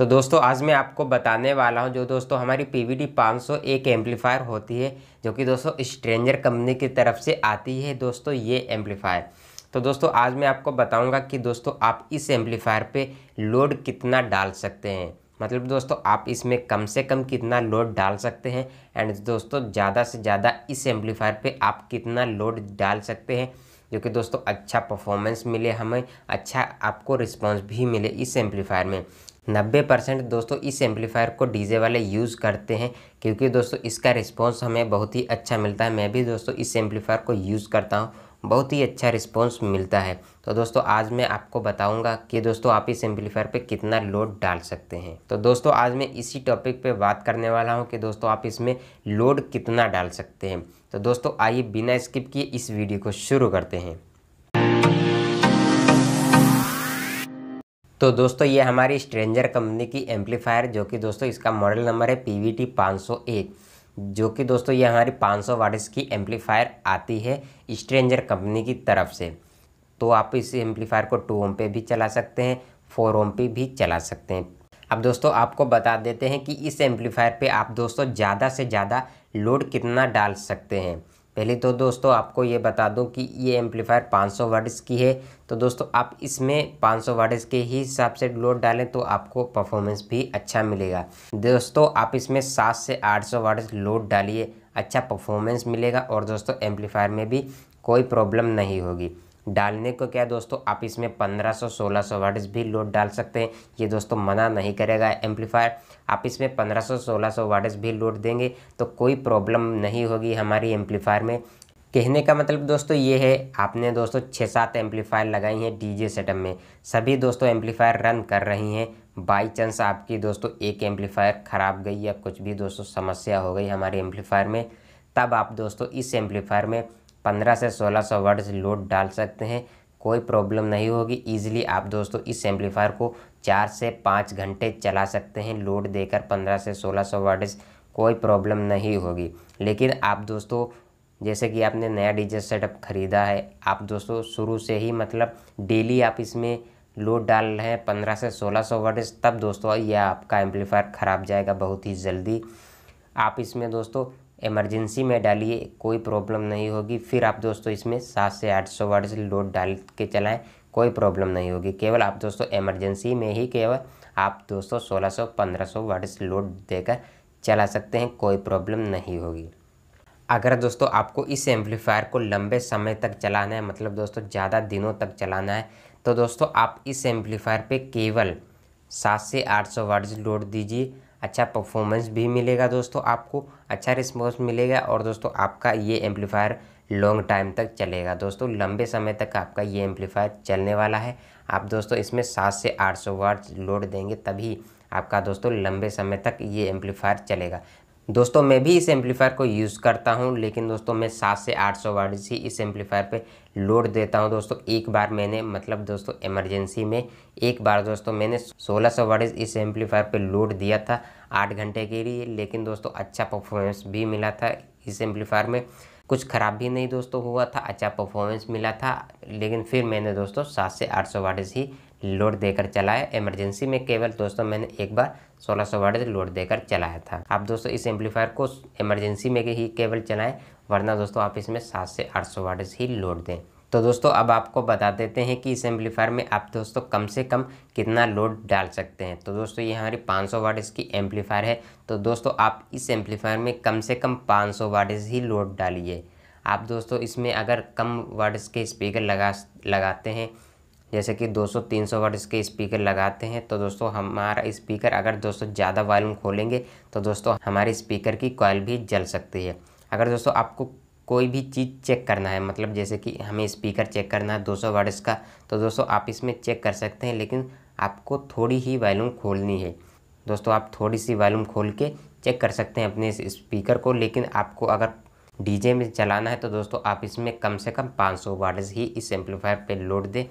तो दोस्तों आज मैं आपको बताने वाला हूं जो दोस्तों हमारी पी वी डी पाँच सौ एक एम्पलीफायर होती है जो कि दोस्तों स्ट्रेंजर कंपनी की तरफ से आती है दोस्तों ये एम्पलीफायर तो दोस्तों आज मैं आपको बताऊंगा कि दोस्तों आप इस एम्पलीफायर पे लोड कितना डाल सकते हैं मतलब दोस्तों आप इसमें कम से कम कितना लोड डाल सकते हैं एंड दोस्तों ज़्यादा से ज़्यादा इस एम्पलीफायर पर आप कितना लोड डाल सकते हैं जो कि दोस्तों अच्छा परफॉर्मेंस मिले हमें अच्छा आपको रिस्पांस भी मिले इस एम्पलीफायर में 90 परसेंट दोस्तों इस एम्पलीफायर को डीजे वाले यूज़ करते हैं क्योंकि दोस्तों इसका रिस्पॉन्स हमें बहुत ही अच्छा मिलता है मैं भी दोस्तों इस एम्पलीफायर को यूज़ करता हूँ बहुत ही अच्छा रिस्पॉन्स मिलता है तो दोस्तों आज मैं आपको बताऊंगा कि दोस्तों आप इस एम्पलीफायर पे कितना लोड डाल सकते हैं तो दोस्तों आज मैं इसी टॉपिक पे बात करने वाला हूं कि दोस्तों आप इसमें लोड कितना डाल सकते हैं तो दोस्तों आइए बिना स्किप किए इस वीडियो को शुरू करते हैं तो दोस्तों ये हमारी स्ट्रेंजर कंपनी की एम्पलीफायर जो कि दोस्तों इसका मॉडल नंबर है पी वी टी जो कि दोस्तों ये हमारी 500 सौ वाट्स की एम्पलीफायर आती है स्ट्रेंजर कंपनी की तरफ से तो आप इस एम्पलीफायर को टू ओम पे भी चला सकते हैं फोर ओम पे भी चला सकते हैं अब दोस्तों आपको बता देते हैं कि इस एम्पलीफायर पर आप दोस्तों ज़्यादा से ज़्यादा लोड कितना डाल सकते हैं पहले तो दोस्तों आपको ये बता दूं कि ये एम्पलीफायर 500 सौ वाट्स की है तो दोस्तों आप इसमें 500 सौ वाट्स के ही हिसाब से लोड डालें तो आपको परफॉर्मेंस भी अच्छा मिलेगा दोस्तों आप इसमें 7 से 800 सौ वाट्स लोड डालिए अच्छा परफॉर्मेंस मिलेगा और दोस्तों एम्पलीफायर में भी कोई प्रॉब्लम नहीं होगी डालने को क्या दोस्तों आप इसमें 1500 सौ वर्ड्स भी लोड डाल सकते हैं ये दोस्तों मना नहीं करेगा एम्पलीफायर आप इसमें 1500 सौ वर्ड्स भी लोड देंगे तो कोई प्रॉब्लम नहीं होगी हमारी एम्पलीफायर में कहने का मतलब दोस्तों ये है आपने दोस्तों छः सात एम्पलीफायर लगाई हैं डी सेटअप में सभी दोस्तों एम्पलीफायर रन कर रही हैं बाई चांस आपकी दोस्तों एक एम्पलीफायर ख़राब गई या कुछ भी दोस्तों समस्या हो गई हमारे एम्पलीफायर में तब आप दोस्तों इस एम्पलीफायर में पंद्रह से सोलह सौ वर्ड्स लोड डाल सकते हैं कोई प्रॉब्लम नहीं होगी ईजिली आप दोस्तों इस एम्पलीफायर को चार से पाँच घंटे चला सकते हैं लोड देकर पंद्रह से सोलह सौ वर्ड्स कोई प्रॉब्लम नहीं होगी लेकिन आप दोस्तों जैसे कि आपने नया डीजे सेटअप ख़रीदा है आप दोस्तों शुरू से ही मतलब डेली आप इसमें लोड डाल रहे हैं पंद्रह से सोलह सौ वर्ड्स तब दोस्तों यह आपका एम्पलीफायर ख़राब जाएगा बहुत ही जल्दी आप इसमें दोस्तों इमरजेंसी में डालिए कोई प्रॉब्लम नहीं होगी फिर आप दोस्तों इसमें सात से आठ सौ वर्ड लोड डाल के चलाएं कोई प्रॉब्लम नहीं होगी केवल आप दोस्तों इमरजेंसी में ही केवल आप दोस्तों सोलह सौ पंद्रह सौ वर्ड्स लोड देकर चला सकते हैं कोई प्रॉब्लम नहीं होगी अगर दोस्तों आपको इस एम्पलीफायर को लंबे समय तक चलाना है मतलब दोस्तों ज़्यादा दिनों तक चलाना है तो दोस्तों आप इस एम्पलीफायर पर केवल सात से आठ सौ वर्ड्स लोड दीजिए अच्छा परफॉर्मेंस भी मिलेगा दोस्तों आपको अच्छा रिस्पॉन्स मिलेगा और दोस्तों आपका ये एम्पलीफायर लॉन्ग टाइम तक चलेगा दोस्तों लंबे समय तक आपका ये एम्पलीफायर चलने वाला है आप दोस्तों इसमें सात से आठ सौ वाट लोड देंगे तभी आपका दोस्तों लंबे समय तक ये एम्पलीफायर चलेगा दोस्तों मैं भी इस एम्पलीफायर को यूज़ करता हूं लेकिन दोस्तों मैं सात से आठ सौ वाट ही इस एम्पलीफायर पे लोड देता हूं दोस्तों एक बार मैंने मतलब दोस्तों इमरजेंसी में एक बार दोस्तों मैंने सोलह सौ वाट इस एम्पलीफायर पे लोड दिया था आठ घंटे के लिए लेकिन दोस्तों अच्छा परफॉर्मेंस भी मिला था इस एम्पलीफायर में कुछ ख़राब भी नहीं दोस्तों हुआ था अच्छा परफॉर्मेंस मिला था लेकिन फिर मैंने दोस्तों सात से आठ सौ ही लोड देकर चलाया इमरजेंसी में केवल दोस्तों मैंने एक बार 1600 सौ वाट लोड देकर चलाया था आप दोस्तों इस एम्पलीफायर को इमरजेंसी में ही केवल चलाएं वरना दोस्तों आप इसमें सात से आठ सौ वाट ही लोड दें तो दोस्तों अब आपको बता देते हैं कि इस एम्पलीफायर में आप दोस्तों कम से कम कितना लोड डाल सकते हैं तो दोस्तों ये हमारी 500 सौ वाट की एम्पलीफायर है तो दोस्तों आप इस एम्पलीफायर में कम से कम 500 सौ वाट ही लोड डालिए आप दोस्तों इसमें अगर कम वाट के स्पीकर लगा लगाते हैं जैसे कि 200-300 वाट इसके स्पीकर लगाते हैं तो दोस्तों हमारा स्पीकर अगर दोस्तों ज़्यादा वॉल्यूम खोलेंगे तो दोस्तों हमारे स्पीकर की कॉयल भी जल सकती है अगर दोस्तों आपको कोई भी चीज़ चेक करना है मतलब जैसे कि हमें स्पीकर चेक करना है 200 वर्ड्स का तो दोस्तों आप इसमें चेक कर सकते हैं लेकिन आपको थोड़ी ही वॉल्यूम खोलनी है दोस्तों आप थोड़ी सी वॉल्यूम खोल के चेक कर सकते हैं अपने स्पीकर को लेकिन आपको अगर डीजे में चलाना है तो दोस्तों आप इसमें कम से कम 500 सौ वाट्स ही इस एम्पलीफायर पे लोड दें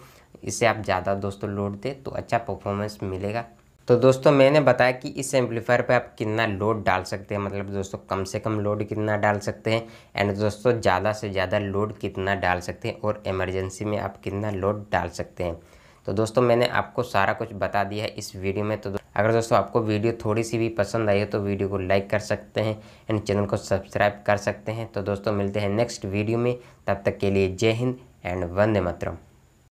इससे आप ज़्यादा दोस्तों लोड दें तो अच्छा परफॉर्मेंस मिलेगा तो दोस्तों मैंने बताया कि इस एम्पलीफायर पे आप कितना लोड डाल सकते हैं मतलब दोस्तों कम से कम लोड कितना डाल सकते हैं एंड दोस्तों ज़्यादा से ज़्यादा लोड कितना डाल सकते हैं और इमरजेंसी में आप कितना लोड डाल सकते हैं तो दोस्तों मैंने आपको सारा कुछ बता दिया है इस वीडियो में तो अगर दोस्तों आपको वीडियो थोड़ी सी भी पसंद आई हो तो वीडियो को लाइक कर सकते हैं एंड चैनल को सब्सक्राइब कर सकते हैं तो दोस्तों मिलते हैं नेक्स्ट वीडियो में तब तक के लिए जय हिंद एंड वंदे मातरम